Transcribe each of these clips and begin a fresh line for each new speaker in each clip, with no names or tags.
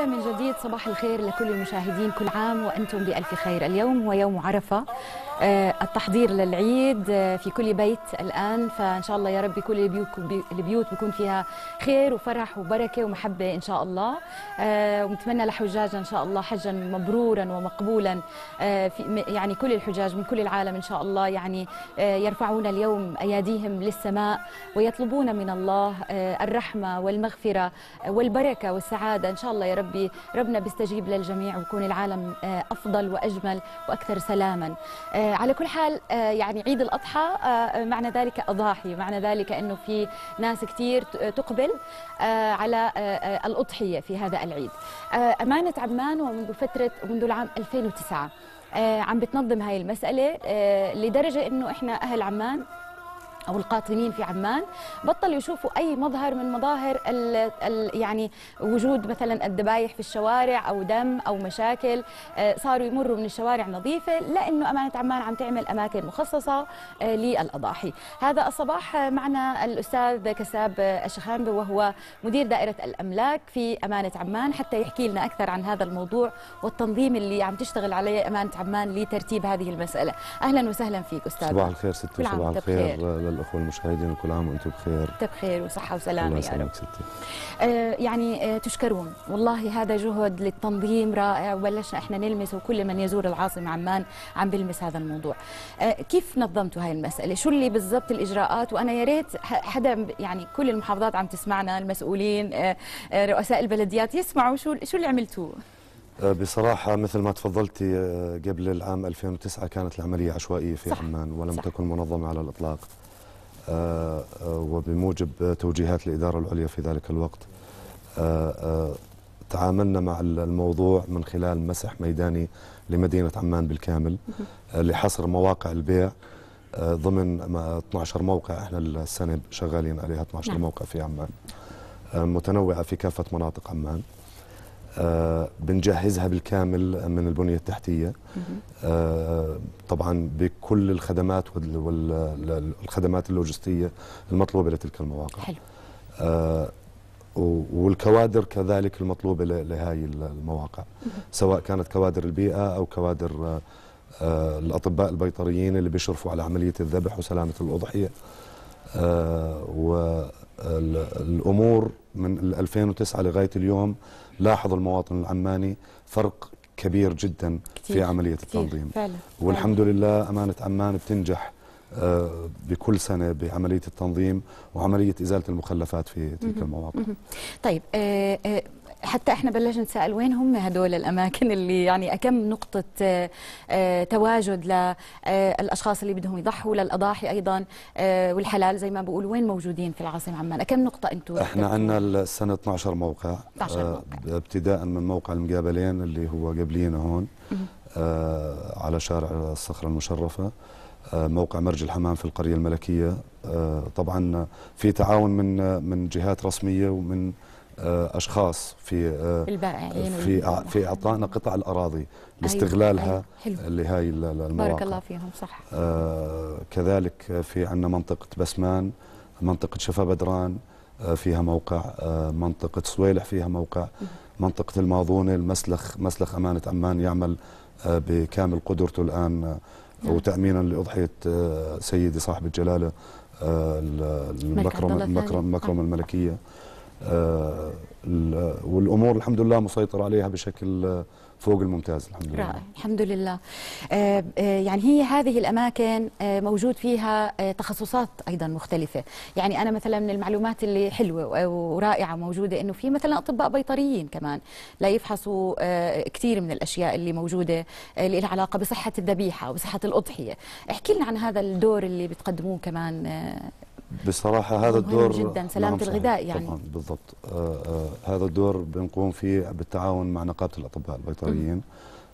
اهلا من جديد صباح الخير لكل المشاهدين كل عام وانتم بالف خير اليوم هو يوم عرفه آه، التحضير للعيد آه، في كل بيت الآن فإن شاء الله يا رب كل البيوت بيكون فيها خير وفرح وبركة ومحبة إن شاء الله آه، ونتمنى لحجاج إن شاء الله حجا مبرورا ومقبولا في يعني كل الحجاج من كل العالم إن شاء الله يعني يرفعون اليوم أياديهم للسماء ويطلبون من الله الرحمة والمغفرة والبركة والسعادة إن شاء الله يا ربي ربنا بيستجيب للجميع ويكون العالم أفضل وأجمل وأكثر سلاما آه على كل حال آه يعني عيد الأضحى آه معنى ذلك أضاحي معنى ذلك أنه في ناس كثير تقبل آه على آه،, آه الأضحية في هذا العيد آه أمانة عمان ومنذ فترة منذ العام 2009 آه عم بتنظم هاي المسألة آه لدرجة أنه إحنا أهل عمان او القاطنين في عمان بطلوا يشوفوا اي مظهر من مظاهر ال ال يعني وجود مثلا الذبايح في الشوارع او دم او مشاكل آه، صاروا يمروا من الشوارع نظيفه لانه امانه عمان عم تعمل اماكن مخصصه آه، للاضاحي هذا الصباح معنا الاستاذ كساب الشخامبي وهو مدير دائره الاملاك في امانه عمان حتى يحكي لنا اكثر عن هذا الموضوع والتنظيم اللي عم تشتغل عليه امانه عمان لترتيب هذه المساله اهلا وسهلا فيك استاذ صباح الخير
ست صباح الخير الاخوه المشاهدين كل عام وانتم بخير
انت بخير وصحه وسلامه الله يا رب ستي. آه يعني آه تشكرون والله هذا جهد للتنظيم رائع وبلشنا احنا نلمس وكل من يزور العاصمه عمان عم بلمس هذا الموضوع آه كيف نظمتوا هاي المساله شو اللي بالضبط الاجراءات وانا يا ريت حدا يعني كل المحافظات عم تسمعنا المسؤولين آه, آه، رؤساء البلديات يسمعوا شو شو اللي عملتوه
آه، بصراحة مثل ما تفضلتي آه، قبل العام 2009 كانت العملية عشوائية في صح عمان ولم صح تكن منظمة على الإطلاق آه، آه، وبموجب توجيهات الإدارة العليا في ذلك الوقت آه، تعاملنا مع الموضوع من خلال مسح ميداني لمدينة عمان بالكامل لحصر مواقع البيع ضمن 12 موقع احنا السنة شغالين عليها 12 نعم. موقع في عمان متنوعة في كافة مناطق عمان آه، بنجهزها بالكامل من البنية التحتية آه، طبعا بكل الخدمات والخدمات اللوجستية المطلوبة لتلك المواقع حلو. آه، والكوادر كذلك المطلوبة لهذه المواقع سواء كانت كوادر البيئة أو كوادر الأطباء البيطريين اللي بيشرفوا على عملية الذبح وسلامة الأضحية والأمور من 2009 لغاية اليوم لاحظ المواطن العماني فرق كبير جدا كتير في عملية كتير التنظيم فعلا والحمد فعلا لله أمانة عمان بتنجح آه، بكل سنة بعملية التنظيم وعملية إزالة المخلفات في تلك المواقع
طيب آه، آه، حتى احنا بلشنا نسال وين هم هدول الاماكن اللي يعني اكم نقطه آه، آه، تواجد للاشخاص آه، اللي بدهم يضحوا للاضاحي ايضا والحلال زي ما بقول وين موجودين في العاصمه عمان كم نقطه انتم احنا عندنا
السنه 12 موقع 12 موقع ابتداء من موقع المقابلين اللي هو قبلينا هون على شارع الصخره المشرفه موقع مرج الحمام في القرية الملكية طبعا في تعاون من من جهات رسمية ومن آه، اشخاص في آه، في في اعطائنا قطع الاراضي لاستغلالها أيوة، أيوة، أيوة، لهي المواقع بارك الله فيهم صح آه، كذلك في عندنا منطقه بسمان منطقه شفا بدران فيها موقع منطقه سويلح فيها موقع منطقه الماضونه المسلخ مسلخ امانه عمان يعمل بكامل قدرته الان نعم. وتامينا لاضحيه سيدي صاحب الجلاله المكرم المكرم المكرم الملكيه آه، والامور الحمد لله مسيطر عليها بشكل آه، فوق الممتاز الحمد لله رائع
الحمد لله آه، يعني هي هذه الأماكن موجود فيها تخصصات أيضا مختلفة يعني أنا مثلا من المعلومات اللي حلوة ورائعة موجودة أنه في مثلا أطباء بيطريين كمان لا يفحصوا كثير من الأشياء اللي موجودة اللي لها علاقة بصحة الذبيحة وبصحة الأضحية احكي لنا عن هذا الدور اللي بتقدموه كمان
بصراحه هذا الدور جدا نعم، سلامه الغذاء يعني طبعا بالضبط آه آه هذا الدور بنقوم فيه بالتعاون مع نقابه الاطباء البيطريين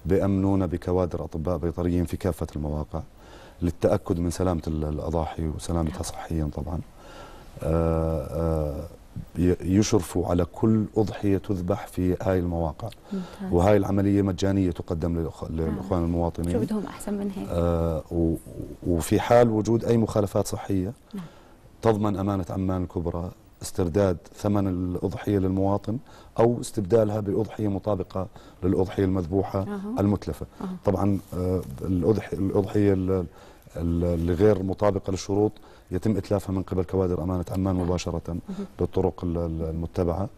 بامنونا بكوادر اطباء بيطريين في كافه المواقع للتاكد من سلامه الاضاحي وسلامتها صحيا طبعا آه, آه، يشرفوا على كل أضحية تذبح في هاي المواقع وهاي العملية مجانية تقدم نعم. للإخوان المواطنين شو بدهم
أحسن من هيك
آه وفي حال وجود أي مخالفات صحية نعم. تضمن أمانة عمان الكبرى استرداد ثمن الأضحية للمواطن أو استبدالها بأضحية مطابقة للأضحية المذبوحة أه. المتلفة أه. طبعا الأضحية الغير مطابقة للشروط يتم إتلافها من قبل كوادر أمانة عمان نعم. مباشرة أه. بالطرق المتبعة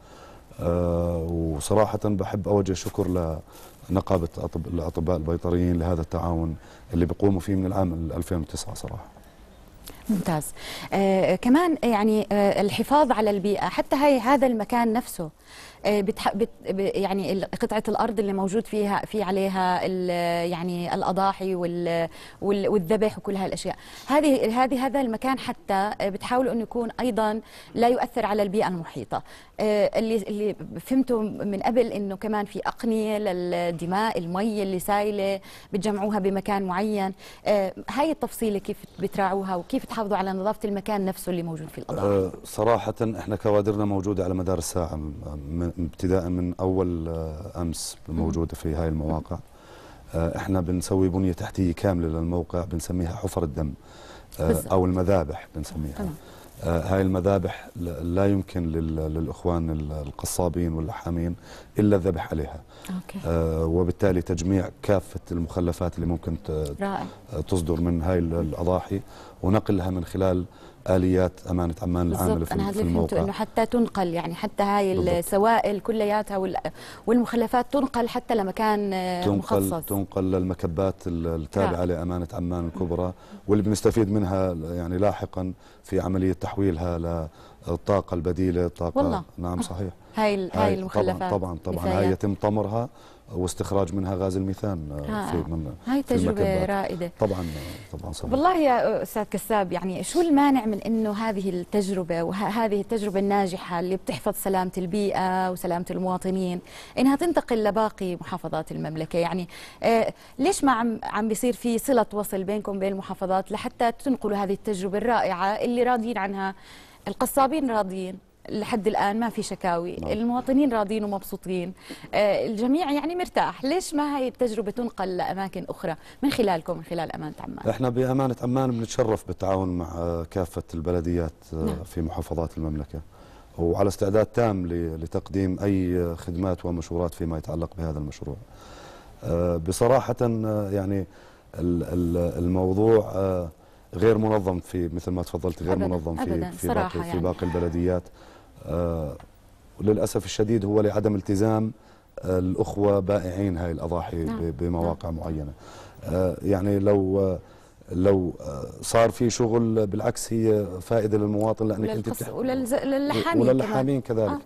وصراحة بحب أوجه شكر لنقابة الأطباء البيطريين لهذا التعاون اللي بيقوموا فيه من العام 2009 صراحة
ممتاز آه كمان يعني آه الحفاظ على البيئة حتى هاي هذا المكان نفسه آه، بتح... بت... يعني قطعه الارض اللي موجود فيها في عليها ال... يعني الاضاحي وال... وال... والذبح وكل هالاشياء هذه هذه هذا المكان حتى بتحاولوا انه يكون ايضا لا يؤثر على البيئه المحيطه آه، اللي اللي فهمته من قبل انه كمان في اقنيه للدماء المي اللي سايله بتجمعوها بمكان معين آه، هاي التفصيله كيف بتراعوها وكيف تحافظوا على نظافه المكان نفسه اللي موجود في الاضاحي
صراحه احنا كوادرنا موجوده على مدار الساعه من ابتداء من اول آه، امس موجوده في هاي المواقع آه، احنا بنسوي بنيه تحتيه كامله للموقع بنسميها حفر الدم آه، او المذابح بنسميها هاي المذابح لا يمكن للاخوان القصابين واللحامين الا الذبح عليها أوكي. وبالتالي تجميع كافه المخلفات اللي ممكن رائع. تصدر من هاي الاضاحي ونقلها من خلال اليات امانه عمان العامله في انا هذا اللي فهمته انه
حتى تنقل يعني حتى هاي السوائل كلياتها والمخلفات تنقل حتى لمكان آه، تنقل مخصص
تنقل للمكبات التابعه نعم. لامانه عمان الكبرى واللي بنستفيد منها يعني لاحقا في عمليه تحويلها للطاقه البديله طاقه والله. نعم أه. صحيح
هاي هاي المخلفات طبعا طبعا, طبعاً هاي
يتم طمرها واستخراج منها غاز الميثان آه. آه، في من هاي تجربة رائدة طبعا آه، طبعا صحيح
والله يا أستاذ كساب يعني شو المانع من أنه هذه التجربة وهذه التجربة الناجحة اللي بتحفظ سلامة البيئة وسلامة المواطنين أنها تنتقل لباقي محافظات المملكة يعني آه، ليش ما عم عم بيصير في صلة وصل بينكم بين المحافظات لحتى تنقلوا هذه التجربة الرائعة اللي راضيين عنها القصابين راضيين لحد الان ما في شكاوي نعم. المواطنين راضين ومبسوطين آه، الجميع يعني مرتاح ليش ما هي التجربه تنقل لاماكن اخرى من خلالكم من خلال امانه عمان
احنا بامانه عمان بنتشرف بالتعاون مع كافه البلديات آه، نعم. في محافظات المملكه وعلى استعداد تام لتقديم اي خدمات ومشورات فيما يتعلق بهذا المشروع آه، بصراحه يعني الموضوع غير منظم في مثل ما تفضلت غير منظم في في باقي, في يعني. باقي البلديات وللأسف آه، الشديد هو لعدم التزام آه، الأخوة بائعين هاي الأضاحي نعم. بمواقع نعم. معينة آه، يعني لو لو صار في شغل بالعكس هي فائده للمواطن لانك انت بتح...
وللحامين وللحامين كذلك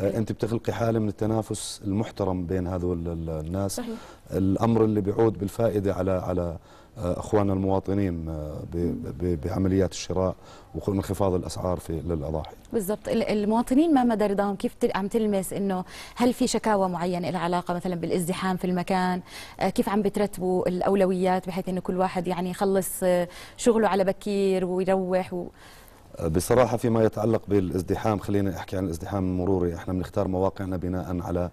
آه انت
بتخلقي حاله من التنافس المحترم بين هذول الناس صحيح. الامر اللي بيعود بالفائده على على اخواننا المواطنين آه، بعمليات الشراء وانخفاض الاسعار في للاضاحي.
بالضبط المواطنين ما مدى رضاهم كيف عم تلمس انه هل في شكاوى معينه لها علاقه مثلا بالازدحام في المكان آه، كيف عم بترتبوا الاولويات بحيث انه كل واحد يعني يخلص آه، شغله على بكير ويروح و...
بصراحه فيما يتعلق بالازدحام خلينا احكي عن الازدحام المروري احنا بنختار مواقعنا بناء على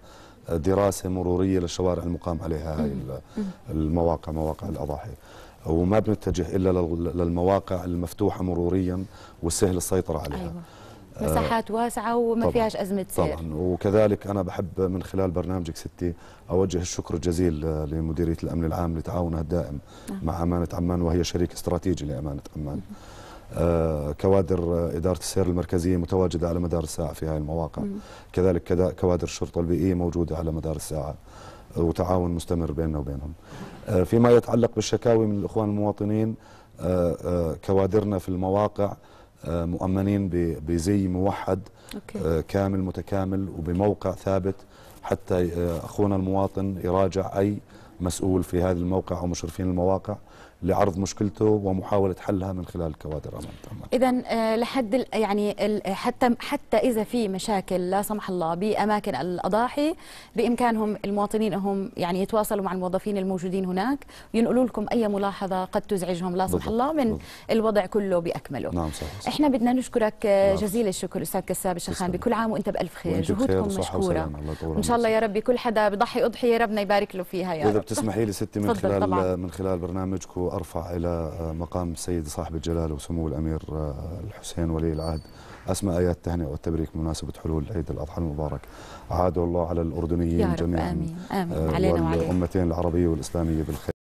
دراسه مروريه للشوارع المقام عليها هاي المواقع مواقع الاضاحي وما بنتجه الا للمواقع المفتوحه مروريا والسهل السيطره عليها أيوة.
آه، مساحات واسعة وما طبعًا فيهاش أزمة سير طبعا
وكذلك أنا بحب من خلال برنامجك ستي أوجه الشكر الجزيل آه، لمديرية الأمن العام لتعاونها الدائم آه. مع أمانة عمان وهي شريك استراتيجي لأمانة عمان آه. آه، كوادر إدارة السير المركزية متواجدة على مدار الساعة في هذه المواقع مم. كذلك كوادر الشرطة البيئية موجودة على مدار الساعة وتعاون مستمر بيننا وبينهم آه، فيما يتعلق بالشكاوي من الإخوان المواطنين آه، كوادرنا في المواقع مؤمنين بزي موحد أوكي. كامل متكامل وبموقع ثابت حتى أخونا المواطن يراجع أي مسؤول في هذا الموقع أو مشرفين المواقع لعرض مشكلته ومحاولة حلها من خلال كوادر أمن
إذا آه، لحد يعني حتى حتى إذا في مشاكل لا سمح الله بأماكن الأضاحي بإمكانهم المواطنين هم يعني يتواصلوا مع الموظفين الموجودين هناك ينقلوا لكم أي ملاحظة قد تزعجهم لا سمح الله من بالضبط. الوضع كله بأكمله نعم صحيح, صحيح. إحنا بدنا نشكرك آه، نعم. جزيل الشكر أستاذ كساب الشخان بكل عام وأنت بألف خير جهودكم مشكورة إن شاء الله يا ربي كل حدا بضحي أضحية ربنا يبارك له فيها يا رب إذا بتسمحي لي
ستي من خلال طبعاً. من خلال برنامجكم وأرفع إلى آه، مقام سيدي صاحب الجلالة وسمو الأمير آه، الحسين ولي العهد أسمى آيات التهنئة والتبريك بمناسبة حلول عيد الأضحى المبارك عاد الله على الأردنيين جميعا آمين. آمين. آه، علينا وعلى الامتين العربية والإسلامية بالخير